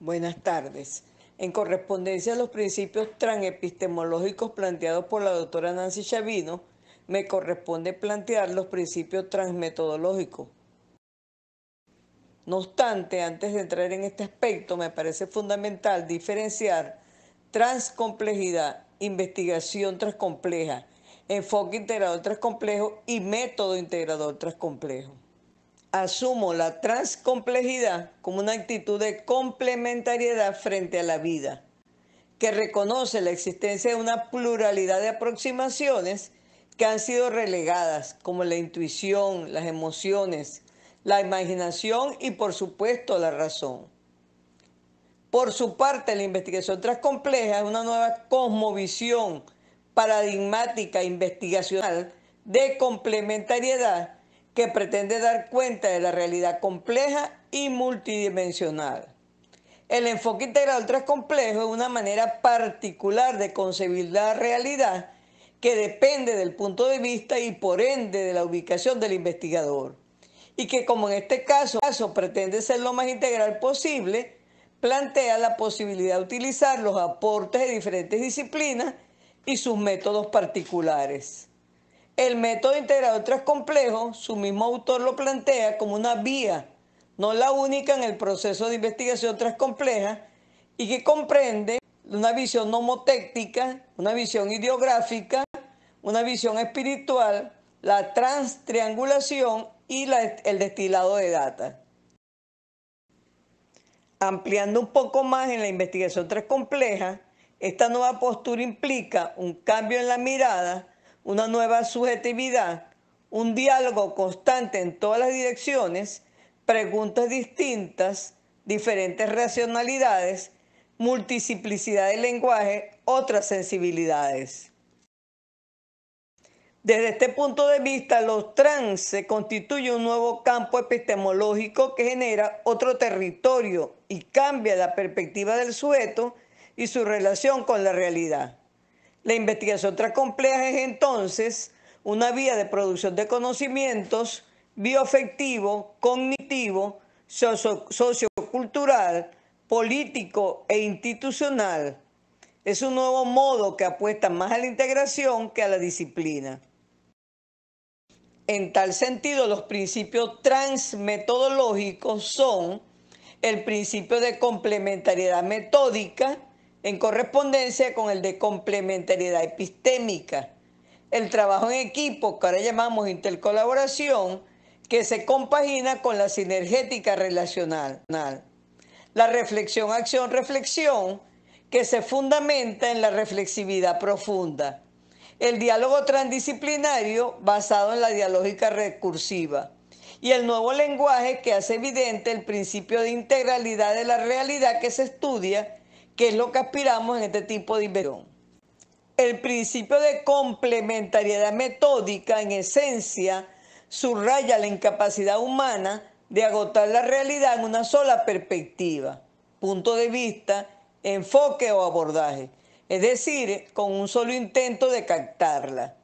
Buenas tardes. En correspondencia a los principios tranepistemológicos planteados por la doctora Nancy Chavino, me corresponde plantear los principios transmetodológicos. No obstante, antes de entrar en este aspecto, me parece fundamental diferenciar transcomplejidad, investigación transcompleja, enfoque integrador transcomplejo y método integrador transcomplejo asumo la transcomplejidad como una actitud de complementariedad frente a la vida, que reconoce la existencia de una pluralidad de aproximaciones que han sido relegadas, como la intuición, las emociones, la imaginación y por supuesto la razón. Por su parte, la investigación transcompleja es una nueva cosmovisión paradigmática e investigacional de complementariedad que pretende dar cuenta de la realidad compleja y multidimensional. El enfoque integral 3 complejo es una manera particular de concebir la realidad que depende del punto de vista y por ende de la ubicación del investigador. Y que como en este caso, caso pretende ser lo más integral posible, plantea la posibilidad de utilizar los aportes de diferentes disciplinas y sus métodos particulares. El método integrado tres complejo, su mismo autor lo plantea como una vía, no la única en el proceso de investigación tres compleja, y que comprende una visión nomotéctica, una visión ideográfica, una visión espiritual, la transtriangulación y el destilado de data. Ampliando un poco más en la investigación tres compleja, esta nueva postura implica un cambio en la mirada, una nueva subjetividad, un diálogo constante en todas las direcciones, preguntas distintas, diferentes racionalidades, multiplicidad del lenguaje, otras sensibilidades. Desde este punto de vista, los trans se constituye un nuevo campo epistemológico que genera otro territorio y cambia la perspectiva del sujeto y su relación con la realidad. La investigación transcompleja es entonces una vía de producción de conocimientos bioafectivo, cognitivo, sociocultural, político e institucional. Es un nuevo modo que apuesta más a la integración que a la disciplina. En tal sentido, los principios transmetodológicos son el principio de complementariedad metódica, en correspondencia con el de complementariedad epistémica, el trabajo en equipo, que ahora llamamos intercolaboración, que se compagina con la sinergética relacional, la reflexión, acción, reflexión, que se fundamenta en la reflexividad profunda, el diálogo transdisciplinario basado en la dialógica recursiva y el nuevo lenguaje que hace evidente el principio de integralidad de la realidad que se estudia que es lo que aspiramos en este tipo de inversión. El principio de complementariedad metódica, en esencia, subraya la incapacidad humana de agotar la realidad en una sola perspectiva, punto de vista, enfoque o abordaje, es decir, con un solo intento de captarla.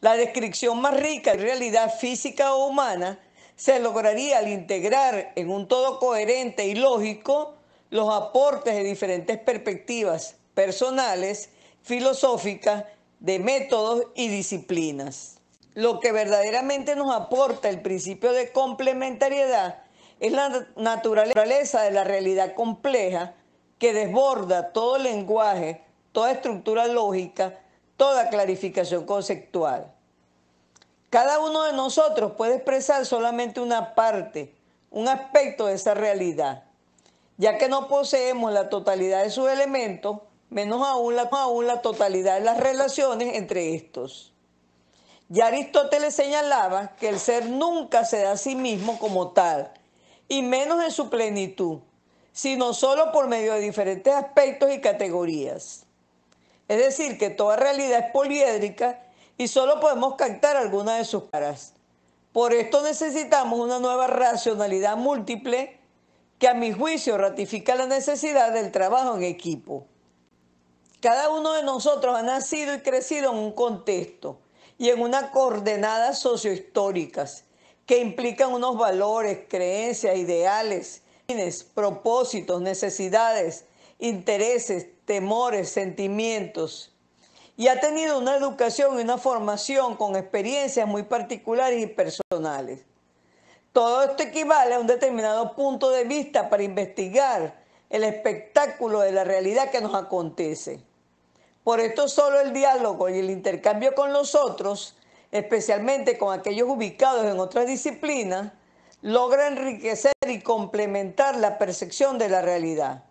La descripción más rica de realidad física o humana se lograría al integrar en un todo coherente y lógico los aportes de diferentes perspectivas personales, filosóficas, de métodos y disciplinas. Lo que verdaderamente nos aporta el principio de complementariedad es la naturaleza de la realidad compleja que desborda todo lenguaje, toda estructura lógica, toda clarificación conceptual. Cada uno de nosotros puede expresar solamente una parte, un aspecto de esa realidad ya que no poseemos la totalidad de sus elementos, menos aún la, aún la totalidad de las relaciones entre estos. Ya Aristóteles señalaba que el ser nunca se da a sí mismo como tal, y menos en su plenitud, sino solo por medio de diferentes aspectos y categorías. Es decir, que toda realidad es poliédrica y solo podemos captar alguna de sus caras. Por esto necesitamos una nueva racionalidad múltiple que a mi juicio ratifica la necesidad del trabajo en equipo. Cada uno de nosotros ha nacido y crecido en un contexto y en unas coordenadas sociohistóricas que implican unos valores, creencias, ideales, fines, propósitos, necesidades, intereses, temores, sentimientos. Y ha tenido una educación y una formación con experiencias muy particulares y personales. Todo esto equivale a un determinado punto de vista para investigar el espectáculo de la realidad que nos acontece. Por esto solo el diálogo y el intercambio con los otros, especialmente con aquellos ubicados en otras disciplinas, logra enriquecer y complementar la percepción de la realidad.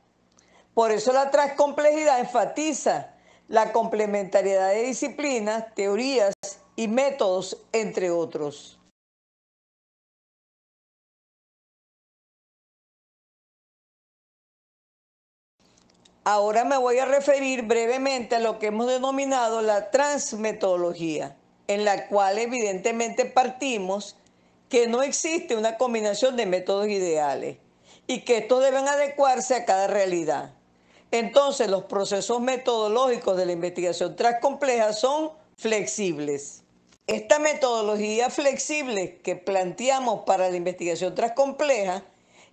Por eso la transcomplejidad enfatiza la complementariedad de disciplinas, teorías y métodos, entre otros. Ahora me voy a referir brevemente a lo que hemos denominado la transmetodología, en la cual evidentemente partimos que no existe una combinación de métodos ideales y que estos deben adecuarse a cada realidad. Entonces, los procesos metodológicos de la investigación transcompleja son flexibles. Esta metodología flexible que planteamos para la investigación transcompleja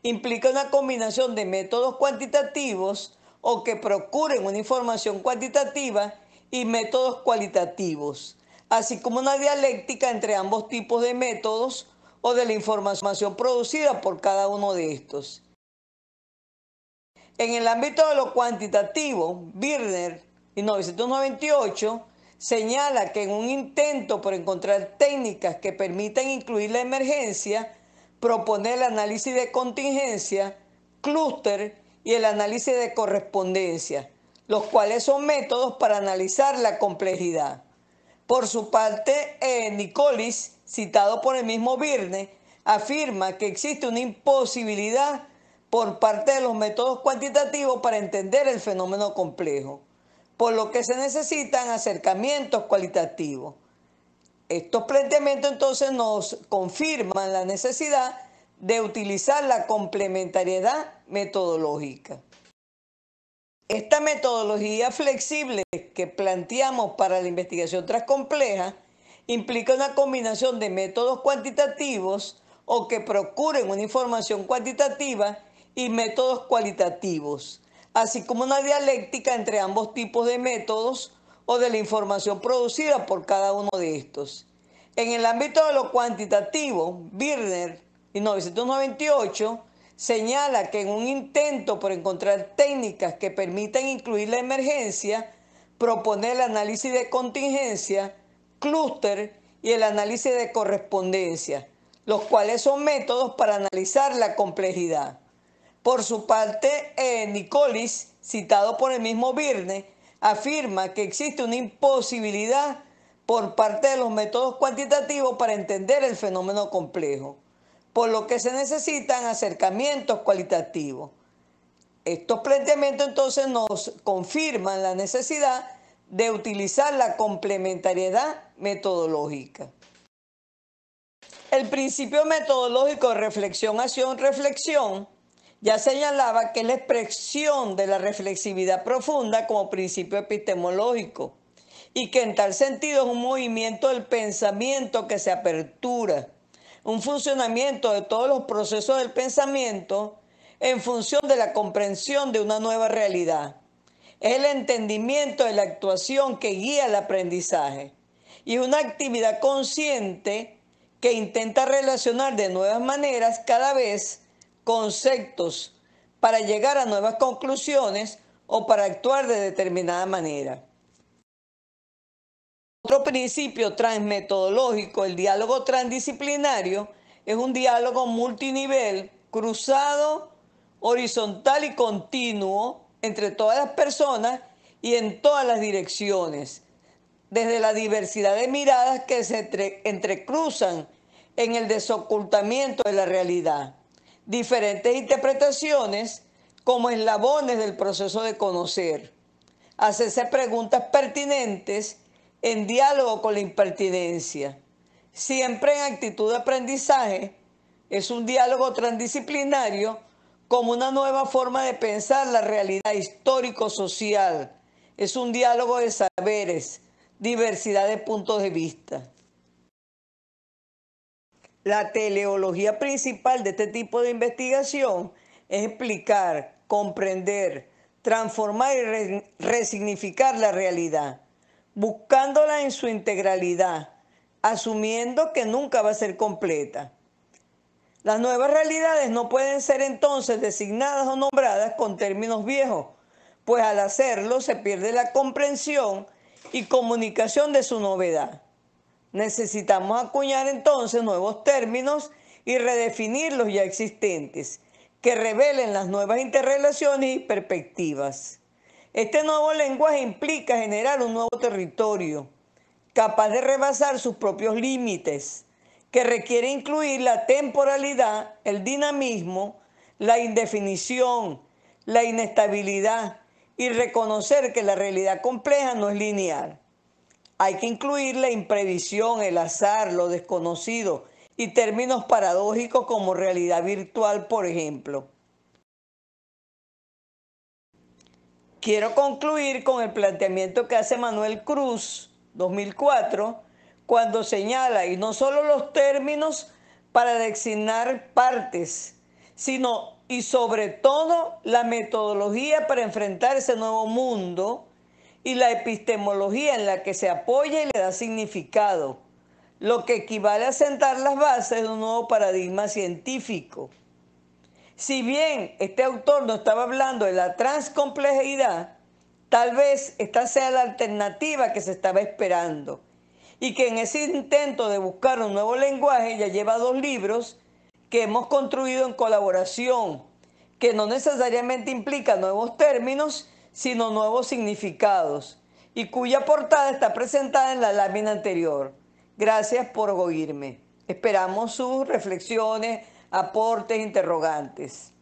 implica una combinación de métodos cuantitativos o que procuren una información cuantitativa y métodos cualitativos, así como una dialéctica entre ambos tipos de métodos o de la información producida por cada uno de estos. En el ámbito de lo cuantitativo, Birner, en 1998, señala que en un intento por encontrar técnicas que permitan incluir la emergencia, propone el análisis de contingencia, clúster y el análisis de correspondencia, los cuales son métodos para analizar la complejidad. Por su parte, eh, Nicolis, citado por el mismo Virne, afirma que existe una imposibilidad por parte de los métodos cuantitativos para entender el fenómeno complejo, por lo que se necesitan acercamientos cualitativos. Estos planteamientos entonces nos confirman la necesidad de utilizar la complementariedad metodológica. Esta metodología flexible que planteamos para la investigación transcompleja implica una combinación de métodos cuantitativos o que procuren una información cuantitativa y métodos cualitativos, así como una dialéctica entre ambos tipos de métodos o de la información producida por cada uno de estos. En el ámbito de lo cuantitativo, Birner 1998 señala que en un intento por encontrar técnicas que permitan incluir la emergencia, propone el análisis de contingencia, clúster y el análisis de correspondencia, los cuales son métodos para analizar la complejidad. Por su parte, eh, Nicolis, citado por el mismo Virne, afirma que existe una imposibilidad por parte de los métodos cuantitativos para entender el fenómeno complejo por lo que se necesitan acercamientos cualitativos. Estos planteamientos entonces nos confirman la necesidad de utilizar la complementariedad metodológica. El principio metodológico reflexión, acción, reflexión ya señalaba que es la expresión de la reflexividad profunda como principio epistemológico y que en tal sentido es un movimiento del pensamiento que se apertura un funcionamiento de todos los procesos del pensamiento en función de la comprensión de una nueva realidad. el entendimiento de la actuación que guía el aprendizaje y una actividad consciente que intenta relacionar de nuevas maneras cada vez conceptos para llegar a nuevas conclusiones o para actuar de determinada manera. Otro principio transmetodológico, el diálogo transdisciplinario, es un diálogo multinivel, cruzado, horizontal y continuo entre todas las personas y en todas las direcciones, desde la diversidad de miradas que se entrecruzan en el desocultamiento de la realidad, diferentes interpretaciones como eslabones del proceso de conocer, hacerse preguntas pertinentes en diálogo con la impertinencia. Siempre en actitud de aprendizaje, es un diálogo transdisciplinario como una nueva forma de pensar la realidad histórico-social. Es un diálogo de saberes, diversidad de puntos de vista. La teleología principal de este tipo de investigación es explicar, comprender, transformar y resignificar la realidad buscándola en su integralidad, asumiendo que nunca va a ser completa. Las nuevas realidades no pueden ser entonces designadas o nombradas con términos viejos, pues al hacerlo se pierde la comprensión y comunicación de su novedad. Necesitamos acuñar entonces nuevos términos y redefinir los ya existentes, que revelen las nuevas interrelaciones y perspectivas. Este nuevo lenguaje implica generar un nuevo territorio, capaz de rebasar sus propios límites, que requiere incluir la temporalidad, el dinamismo, la indefinición, la inestabilidad y reconocer que la realidad compleja no es lineal. Hay que incluir la imprevisión, el azar, lo desconocido y términos paradójicos como realidad virtual, por ejemplo. Quiero concluir con el planteamiento que hace Manuel Cruz, 2004, cuando señala, y no solo los términos para designar partes, sino y sobre todo la metodología para enfrentar ese nuevo mundo y la epistemología en la que se apoya y le da significado, lo que equivale a sentar las bases de un nuevo paradigma científico. Si bien este autor no estaba hablando de la transcomplejidad, tal vez esta sea la alternativa que se estaba esperando y que en ese intento de buscar un nuevo lenguaje ya lleva dos libros que hemos construido en colaboración, que no necesariamente implica nuevos términos, sino nuevos significados, y cuya portada está presentada en la lámina anterior. Gracias por oírme. Esperamos sus reflexiones, aportes, interrogantes.